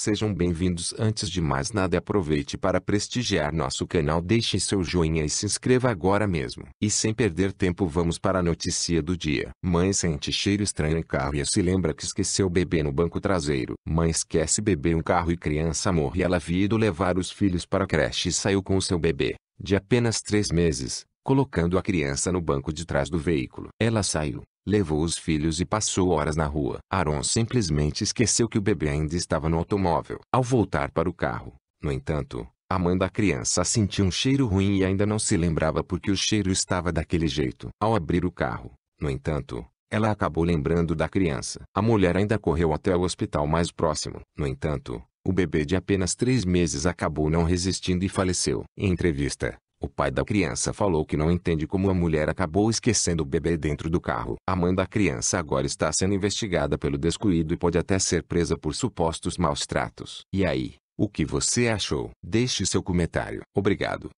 Sejam bem-vindos. Antes de mais nada, aproveite para prestigiar nosso canal, deixe seu joinha e se inscreva agora mesmo. E sem perder tempo, vamos para a notícia do dia. Mãe sente cheiro estranho em carro e se lembra que esqueceu bebê no banco traseiro. Mãe esquece bebê no carro e criança morre. Ela havia ido levar os filhos para a creche e saiu com o seu bebê, de apenas três meses, colocando a criança no banco de trás do veículo. Ela saiu, levou os filhos e passou horas na rua. Aaron simplesmente esqueceu que o bebê ainda estava no automóvel. Ao voltar para o carro, no entanto, a mãe da criança sentiu um cheiro ruim e ainda não se lembrava porque o cheiro estava daquele jeito. Ao abrir o carro, no entanto, ela acabou lembrando da criança. A mulher ainda correu até o hospital mais próximo. No entanto, o bebê de apenas três meses acabou não resistindo e faleceu. Em entrevista, o pai da criança falou que não entende como a mulher acabou esquecendo o bebê dentro do carro. A mãe da criança agora está sendo investigada pelo descuido e pode até ser presa por supostos maus tratos. E aí, o que você achou? Deixe seu comentário. Obrigado.